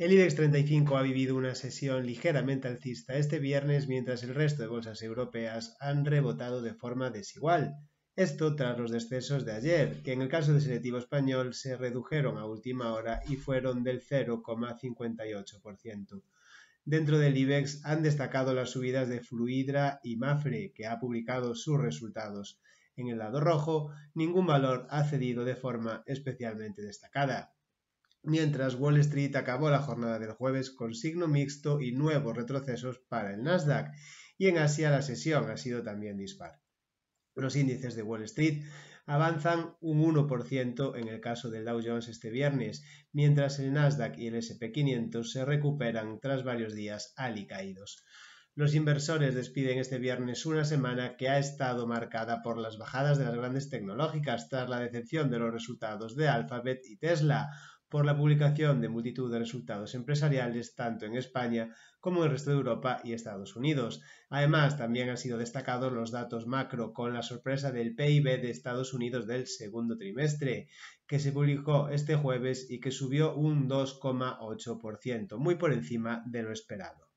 El IBEX 35 ha vivido una sesión ligeramente alcista este viernes mientras el resto de bolsas europeas han rebotado de forma desigual. Esto tras los descensos de ayer, que en el caso del selectivo español se redujeron a última hora y fueron del 0,58%. Dentro del IBEX han destacado las subidas de Fluidra y Mafre, que ha publicado sus resultados. En el lado rojo, ningún valor ha cedido de forma especialmente destacada mientras Wall Street acabó la jornada del jueves con signo mixto y nuevos retrocesos para el Nasdaq, y en Asia la sesión ha sido también dispar. Los índices de Wall Street avanzan un 1% en el caso del Dow Jones este viernes, mientras el Nasdaq y el SP500 se recuperan tras varios días alicaídos. Los inversores despiden este viernes una semana que ha estado marcada por las bajadas de las grandes tecnológicas tras la decepción de los resultados de Alphabet y Tesla, por la publicación de multitud de resultados empresariales tanto en España como en el resto de Europa y Estados Unidos. Además, también han sido destacados los datos macro con la sorpresa del PIB de Estados Unidos del segundo trimestre, que se publicó este jueves y que subió un 2,8%, muy por encima de lo esperado.